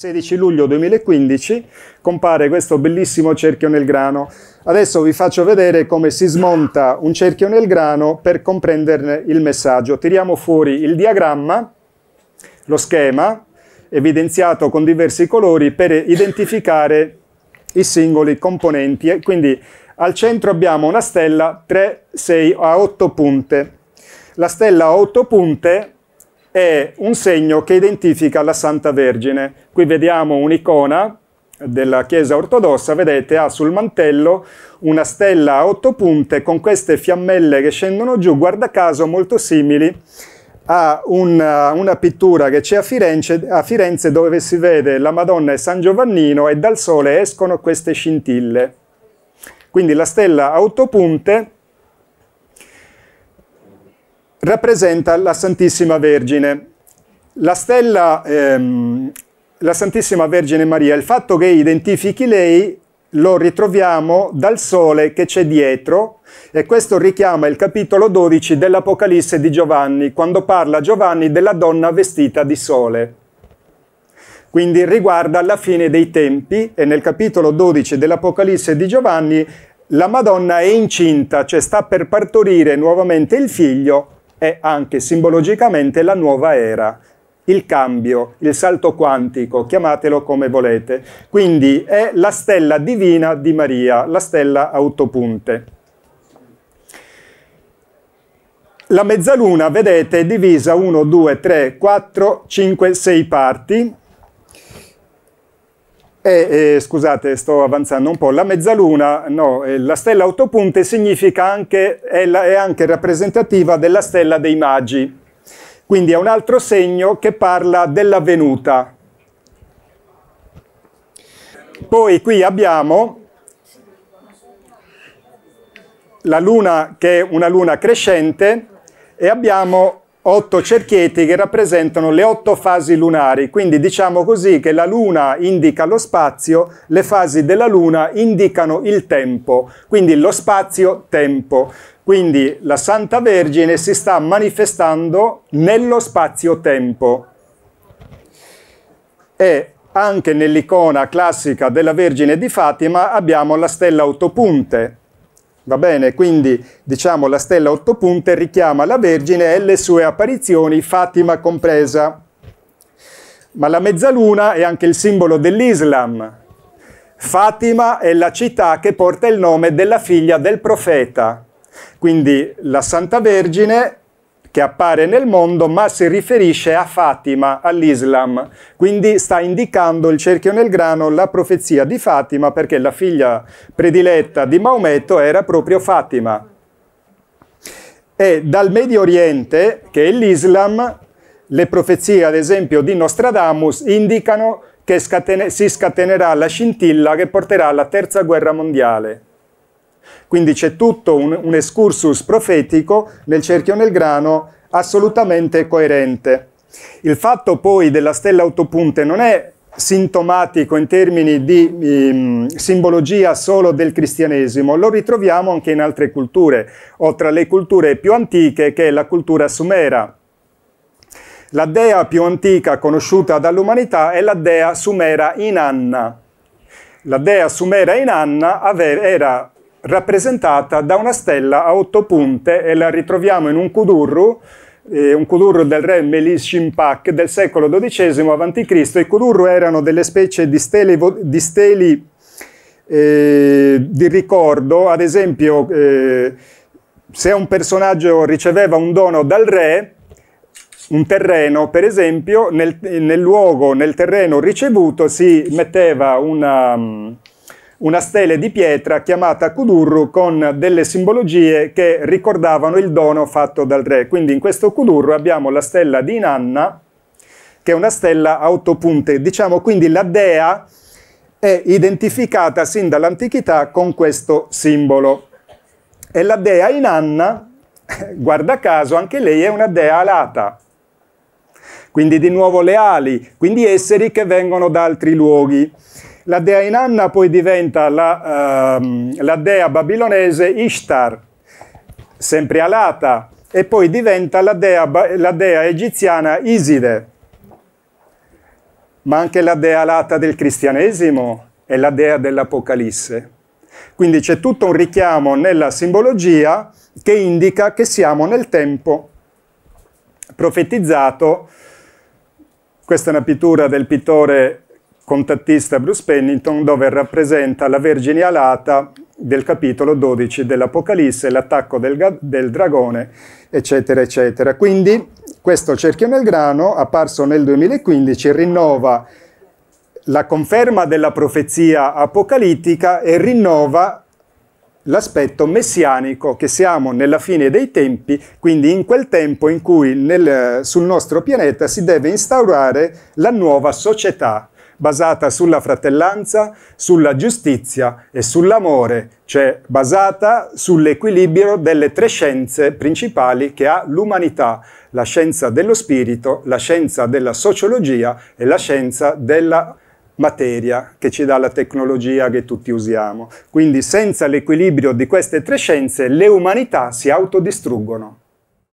16 luglio 2015 compare questo bellissimo cerchio nel grano. Adesso vi faccio vedere come si smonta un cerchio nel grano per comprenderne il messaggio. Tiriamo fuori il diagramma, lo schema, evidenziato con diversi colori per identificare i singoli componenti. Quindi al centro abbiamo una stella 3, 6 a 8 punte. La stella a 8 punte è un segno che identifica la Santa Vergine. Qui vediamo un'icona della Chiesa ortodossa, vedete, ha sul mantello una stella a otto punte con queste fiammelle che scendono giù, guarda caso molto simili a una, una pittura che c'è a Firenze, a Firenze dove si vede la Madonna e San Giovannino e dal sole escono queste scintille. Quindi la stella a otto punte rappresenta la Santissima Vergine. La stella, ehm, la Santissima Vergine Maria, il fatto che identifichi lei lo ritroviamo dal sole che c'è dietro e questo richiama il capitolo 12 dell'Apocalisse di Giovanni, quando parla Giovanni della donna vestita di sole. Quindi riguarda la fine dei tempi e nel capitolo 12 dell'Apocalisse di Giovanni la Madonna è incinta, cioè sta per partorire nuovamente il figlio è anche simbologicamente la nuova era, il cambio, il salto quantico, chiamatelo come volete. Quindi è la stella divina di Maria, la stella autopunte. La mezzaluna, vedete, è divisa 1, 2, 3, 4, 5, 6 parti e, eh, scusate, sto avanzando un po'. La mezzaluna, no, eh, la stella autopunte significa anche, è, la, è anche rappresentativa della stella dei magi. Quindi è un altro segno che parla dell'avvenuta. Poi qui abbiamo la luna che è una luna crescente e abbiamo otto cerchietti che rappresentano le otto fasi lunari, quindi diciamo così che la luna indica lo spazio, le fasi della luna indicano il tempo, quindi lo spazio-tempo. Quindi la Santa Vergine si sta manifestando nello spazio-tempo. E anche nell'icona classica della Vergine di Fatima abbiamo la stella autopunte, Va bene, quindi diciamo la stella otto punte richiama la Vergine e le sue apparizioni, Fatima compresa. Ma la mezzaluna è anche il simbolo dell'Islam. Fatima è la città che porta il nome della figlia del profeta. Quindi la Santa Vergine che appare nel mondo, ma si riferisce a Fatima, all'Islam. Quindi sta indicando il cerchio nel grano la profezia di Fatima, perché la figlia prediletta di Maometto era proprio Fatima. E dal Medio Oriente, che è l'Islam, le profezie, ad esempio, di Nostradamus indicano che scatene si scatenerà la scintilla che porterà alla terza guerra mondiale. Quindi c'è tutto un, un excursus profetico nel cerchio nel grano assolutamente coerente. Il fatto poi della stella autopunte non è sintomatico in termini di ehm, simbologia solo del cristianesimo, lo ritroviamo anche in altre culture, o tra le culture più antiche che è la cultura sumera. La dea più antica conosciuta dall'umanità è la dea sumera Inanna. La dea sumera Inanna era rappresentata da una stella a otto punte e la ritroviamo in un Kudurru, eh, un Kudurru del re Melis Shimpak del secolo XII a.C. I Kudurru erano delle specie di steli, di, steli, eh, di ricordo, ad esempio eh, se un personaggio riceveva un dono dal re, un terreno, per esempio, nel, nel luogo, nel terreno ricevuto si metteva una una stele di pietra chiamata Kudurru con delle simbologie che ricordavano il dono fatto dal re. Quindi in questo Kudurru abbiamo la stella di Inanna, che è una stella a otto punte. Diciamo quindi la dea è identificata sin dall'antichità con questo simbolo. E la dea Inanna, guarda caso, anche lei è una dea alata, quindi di nuovo le ali, quindi esseri che vengono da altri luoghi. La dea Inanna poi diventa la, ehm, la dea babilonese Ishtar, sempre alata, e poi diventa la dea, la dea egiziana Iside, ma anche la dea alata del cristianesimo è la dea dell'Apocalisse. Quindi c'è tutto un richiamo nella simbologia che indica che siamo nel tempo profetizzato. Questa è una pittura del pittore contattista Bruce Pennington dove rappresenta la Vergine alata del capitolo 12 dell'Apocalisse, l'attacco del, del, dragone, eccetera, eccetera. Quindi questo cerchio nel grano, apparso nel 2015, rinnova la conferma della profezia apocalittica e rinnova l'aspetto messianico che siamo nella fine dei tempi, quindi in quel tempo in cui nel, sul nostro pianeta si deve instaurare la nuova società basata sulla fratellanza, sulla giustizia e sull'amore, cioè basata sull'equilibrio delle tre scienze principali che ha l'umanità, la scienza dello spirito, la scienza della sociologia e la scienza della materia che ci dà la tecnologia che tutti usiamo. Quindi senza l'equilibrio di queste tre scienze le umanità si autodistruggono.